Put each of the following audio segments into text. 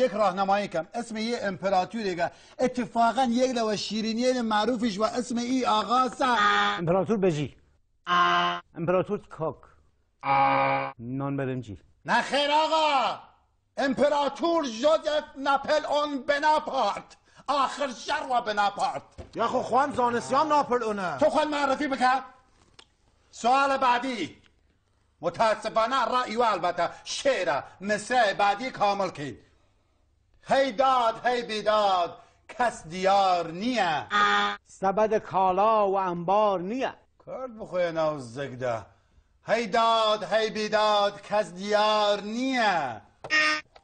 یک راهنمایی کم اسم یه امپراتوری گه اتفاقا یک لو شیرینی معروفش و اسم ای آقا امپراتور بجی امپراتور کک نان برنجی نه خیر آقا امپراتور جوزف نپل اون بناپارت آخر شر و بناپارت یا خو خوان زانسیان ناپل اونه تو خوان معرفی بکن سوال بعدی متاسفانه رأی و البته شعر بعدی کامل کن هی داد هی بیداد کس دیار نیه سبد کالا و انبار نیه کرد بخوی زگده هی داد هی بیداد کس دیار نیه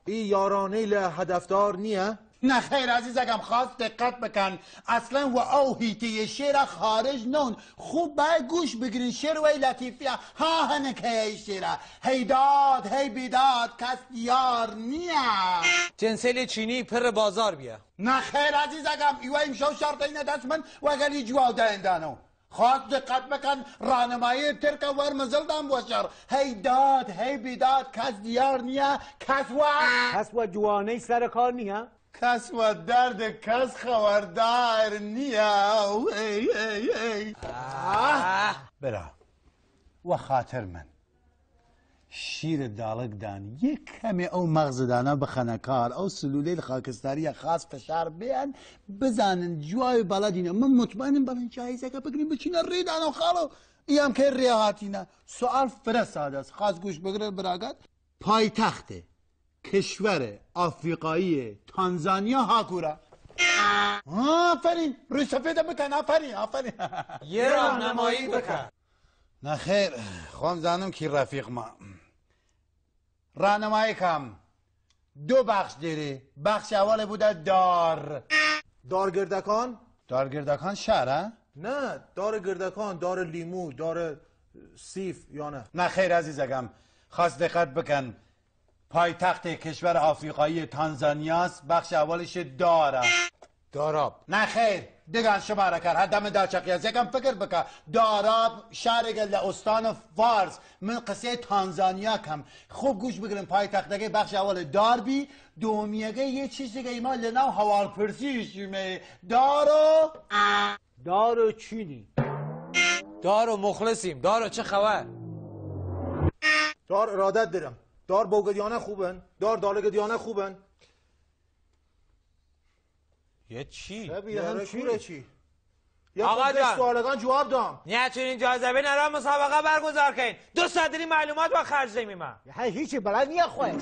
ای یارانه هدفدار نیه نه خیر اگم خواست دقت بکن اصلا و او هیته شعر خارج نون خوب باید گوش بگیرین شعر وی لطیفیه ها هنکه ای شعر هی داد هی بیداد کس یار نیه جنسل چینی پر بازار بیا نه خیر اگم ایوه شو شرط اینه دست من وگلی جوا دهندانو خواست دقت بکن رانمایی ترک ور مزل دام بوشر هی داد هی بیداد کس دیار نیا کس و کس و جوانه سر کار نیا کەس وەدار دە کەس خەوەردار نییە برا وە خاتر من شیرە داڵکدان یەک کەمێ ئەو مەغزدانە بخەنەکار ئەو سلولەی خاکستاریە خاص فشار بیان بزانن جوای بەڵادینە من مطمئنم بەڵێن چایزەکە بگرین بچینە ڕێدانە و خاڵەوە ئیان کە ڕێهاتینە سوال فرە سادەست خاص گوش بگرێت براگات پایتەختێ کشور آفریقایی تانزانیا هاکورا آفرین روی سفیده بکن آفرین آفرین یه راهنمایی بکن نه خیر خواهم زنم که رفیق ما راهنمایی کم دو بخش داری بخش اول بوده دار دار گردکان دار گردکان شهر نه دار گردکان دار لیمو دار سیف یا نه نه خیر عزیزگم خواست دقت بکن پایتخت کشور آفریقایی تانزانیاس بخش اولش دارا داراب نه خیر دیگه شما را کرد دم داشقی از یکم فکر بکن داراب شهر گل استان فارس من قصه تانزانیا کم خوب گوش بگیرم پای تختگه بخش اول داربی دومیگه یه چیزی که ایمان لناو حوال شمه دارو دارو چینی دارو مخلصیم دارو چه خبر دار ارادت دارم دار بوگدیانه خوبن دار دالگدیانه خوبن یه چی؟ یه چی چی؟ آقا جان سوالگان جواب دام نه چنین جاذبه نرا مسابقه برگزار کن دو صدری معلومات با خرج نمیمم هیچی بلد نیا خویش.